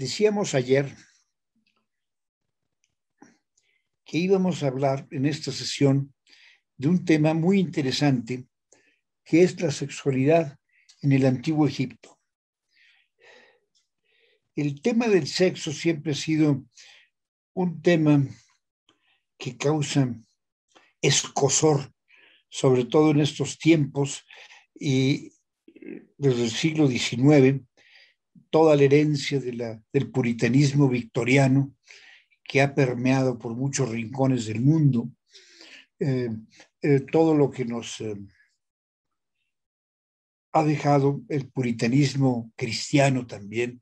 Decíamos ayer que íbamos a hablar en esta sesión de un tema muy interesante que es la sexualidad en el antiguo Egipto. El tema del sexo siempre ha sido un tema que causa escosor, sobre todo en estos tiempos y desde el siglo XIX, toda la herencia del puritanismo victoriano que ha permeado por muchos rincones del mundo, eh, eh, todo lo que nos eh, ha dejado el puritanismo cristiano también.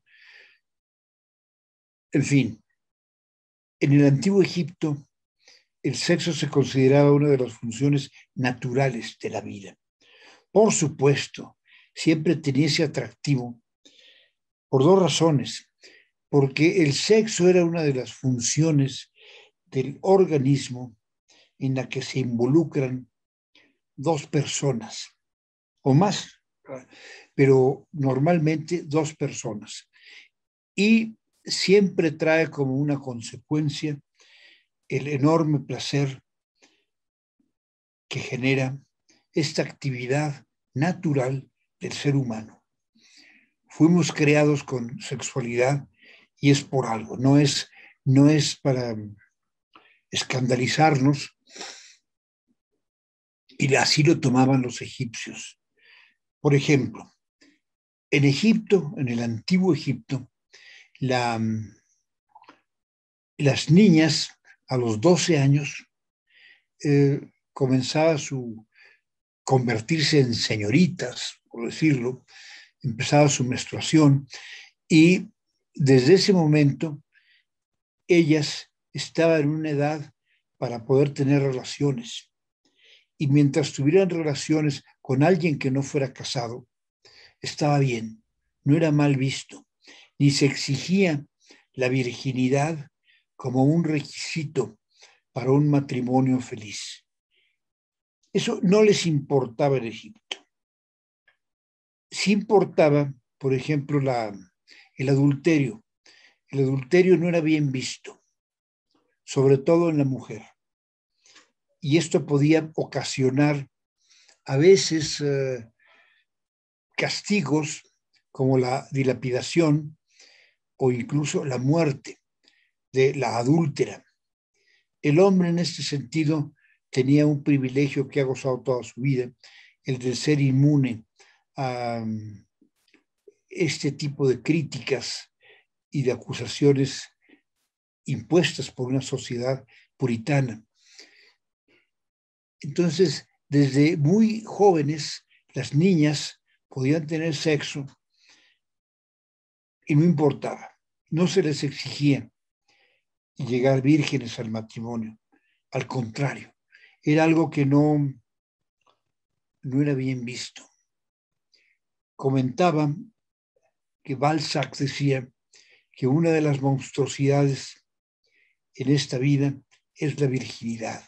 En fin, en el antiguo Egipto el sexo se consideraba una de las funciones naturales de la vida. Por supuesto, siempre tenía ese atractivo por dos razones. Porque el sexo era una de las funciones del organismo en la que se involucran dos personas o más, pero normalmente dos personas. Y siempre trae como una consecuencia el enorme placer que genera esta actividad natural del ser humano. Fuimos creados con sexualidad y es por algo, no es, para escandalizarnos. Y así lo tomaban los egipcios. Por ejemplo, en Egipto, en el antiguo Egipto, las niñas a los 12 años comenzaban eh, comenzaba su convertirse en señoritas, por decirlo, empezaba su menstruación y desde ese momento ellas estaban en una edad para poder tener relaciones. Y mientras tuvieran relaciones con alguien que no fuera casado, estaba bien, no era mal visto, ni se exigía la virginidad como un requisito para un matrimonio feliz. Eso no les importaba en Egipto. Si importaba, por ejemplo, el adulterio. El adulterio no era bien visto, sobre todo en la mujer. Y esto podía ocasionar a veces eh, castigos como la dilapidación o incluso la muerte de la adúltera. El hombre en este sentido tenía un privilegio que ha gozado toda su vida, el de ser inmune este tipo de críticas y de acusaciones impuestas por una sociedad puritana. Entonces, desde muy jóvenes, las niñas podían tener sexo y no importaba, no se les exigía llegar vírgenes al matrimonio, al contrario, era algo que no, no era bien visto. Comentaba que Balzac decía que una de las monstruosidades en esta vida es la virginidad.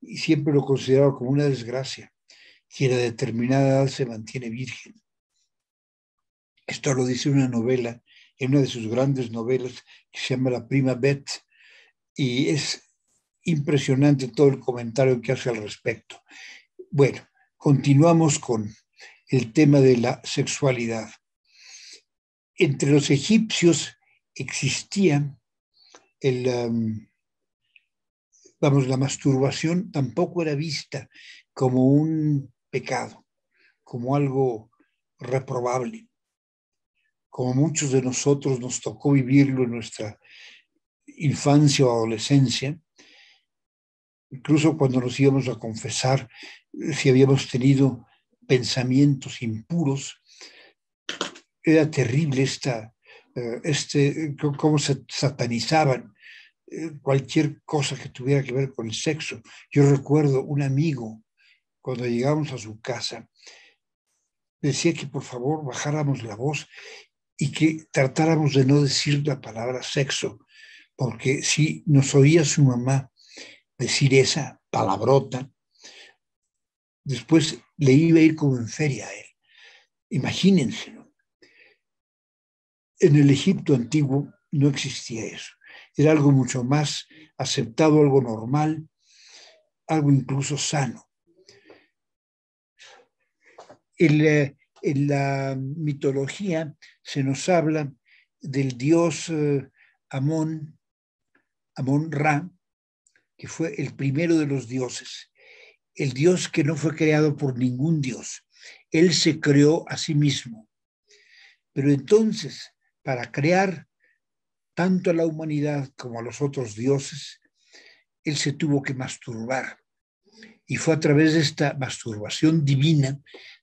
Y siempre lo consideraba como una desgracia. que a determinada edad se mantiene virgen. Esto lo dice una novela, en una de sus grandes novelas, que se llama La Prima Bet y es impresionante todo el comentario que hace al respecto. Bueno, continuamos con el tema de la sexualidad. Entre los egipcios existía el, um, vamos, la masturbación tampoco era vista como un pecado, como algo reprobable, como muchos de nosotros nos tocó vivirlo en nuestra infancia o adolescencia, incluso cuando nos íbamos a confesar eh, si habíamos tenido pensamientos impuros. Era terrible esta, eh, este, eh, cómo se satanizaban eh, cualquier cosa que tuviera que ver con el sexo. Yo recuerdo un amigo, cuando llegamos a su casa, decía que por favor bajáramos la voz y que tratáramos de no decir la palabra sexo, porque si nos oía su mamá decir esa palabrota, después le iba a ir como en feria a él. Imagínenselo. En el Egipto antiguo no existía eso. Era algo mucho más aceptado, algo normal, algo incluso sano. en la mitología se nos habla del dios eh, Amón, Amón Ra, que fue el primero de los dioses el Dios que no fue creado por ningún Dios. Él se creó a sí mismo. Pero entonces, para crear tanto a la humanidad como a los otros dioses, él se tuvo que masturbar. Y fue a través de esta masturbación divina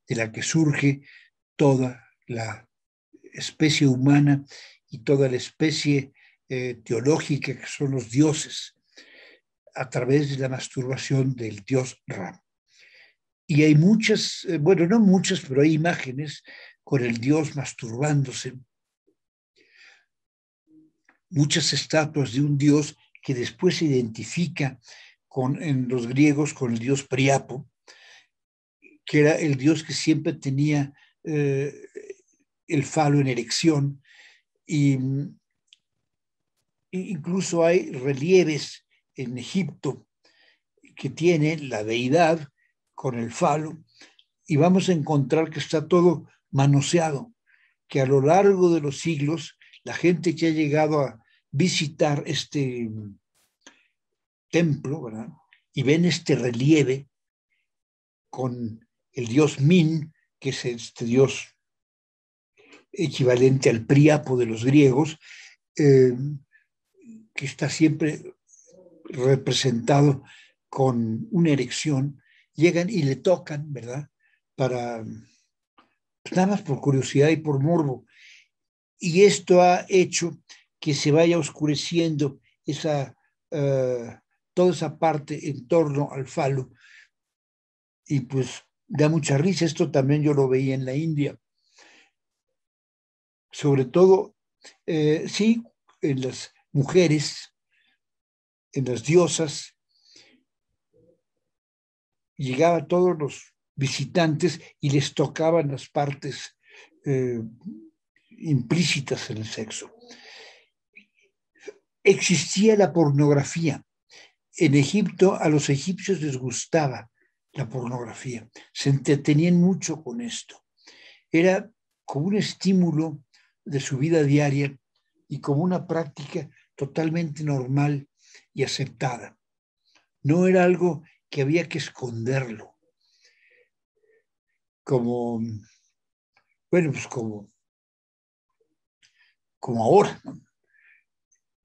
de la que surge toda la especie humana y toda la especie eh, teológica que son los dioses a través de la masturbación del dios Ram Y hay muchas, eh, bueno, no muchas, pero hay imágenes con el dios masturbándose. Muchas estatuas de un dios que después se identifica con, en los griegos con el dios Priapo, que era el dios que siempre tenía eh, el falo en erección. Mm, incluso hay relieves en Egipto que tiene la deidad con el falo y vamos a encontrar que está todo manoseado, que a lo largo de los siglos la gente que ha llegado a visitar este mm, templo ¿verdad? y ven este relieve con el dios Min, que es este dios equivalente al Priapo de los griegos, eh, que está siempre representado con una erección, llegan y le tocan, ¿verdad? Para, pues, nada más por curiosidad y por morbo. Y esto ha hecho que se vaya oscureciendo esa, eh, toda esa parte en torno al falo. Y pues da mucha risa, esto también yo lo veía en la India. Sobre todo, eh, sí, en las mujeres en las diosas, llegaba a todos los visitantes y les tocaban las partes eh, implícitas en el sexo. Existía la pornografía. En Egipto a los egipcios les gustaba la pornografía. Se entretenían mucho con esto. Era como un estímulo de su vida diaria y como una práctica totalmente normal y aceptada. No era algo que había que esconderlo. Como, bueno, pues como, como ahora.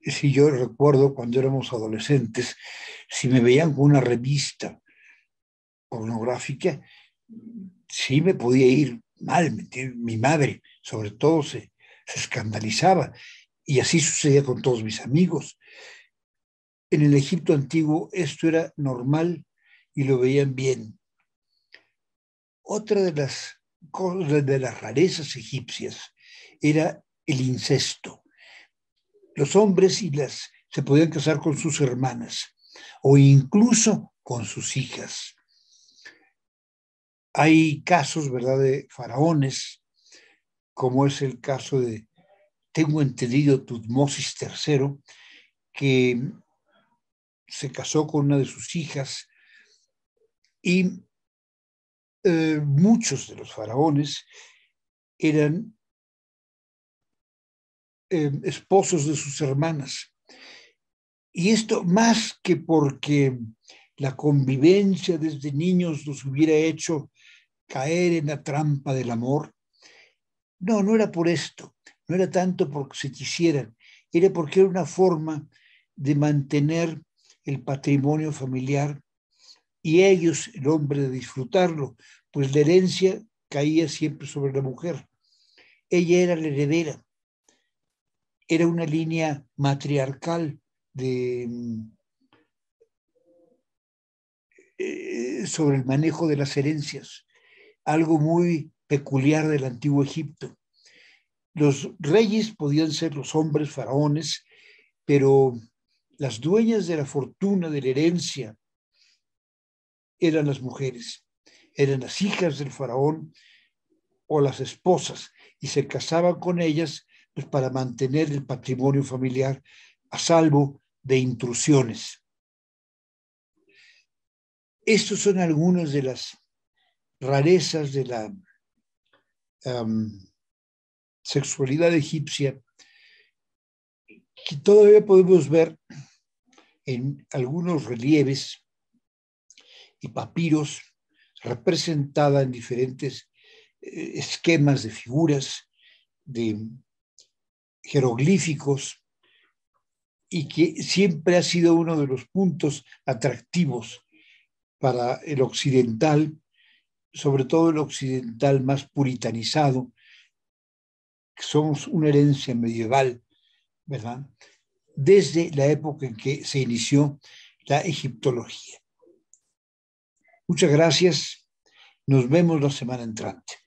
Si yo recuerdo cuando éramos adolescentes, si me veían con una revista pornográfica, sí me podía ir mal. Mi madre, sobre todo, se, se escandalizaba. Y así sucedía con todos mis amigos. En el Egipto antiguo esto era normal y lo veían bien. Otra de las cosas de las rarezas egipcias era el incesto. Los hombres y las se podían casar con sus hermanas o incluso con sus hijas. Hay casos, ¿verdad?, de faraones, como es el caso de, tengo entendido, Tutmosis III, que se casó con una de sus hijas y eh, muchos de los faraones eran eh, esposos de sus hermanas. Y esto más que porque la convivencia desde niños los hubiera hecho caer en la trampa del amor. No, no era por esto, no era tanto porque se quisieran, era porque era una forma de mantener el patrimonio familiar y ellos el hombre de disfrutarlo, pues la herencia caía siempre sobre la mujer. Ella era la heredera, era una línea matriarcal de, eh, sobre el manejo de las herencias, algo muy peculiar del antiguo Egipto. Los reyes podían ser los hombres faraones, pero las dueñas de la fortuna, de la herencia, eran las mujeres, eran las hijas del faraón o las esposas, y se casaban con ellas pues, para mantener el patrimonio familiar a salvo de intrusiones. Estas son algunas de las rarezas de la sexualidad egipcia que todavía podemos ver en algunos relieves y papiros representada en diferentes eh, esquemas de figuras, de jeroglíficos, y que siempre ha sido uno de los puntos atractivos para el occidental, sobre todo el occidental más puritanizado, que somos una herencia medieval, ¿verdad? desde la época en que se inició la egiptología. Muchas gracias. Nos vemos la semana entrante.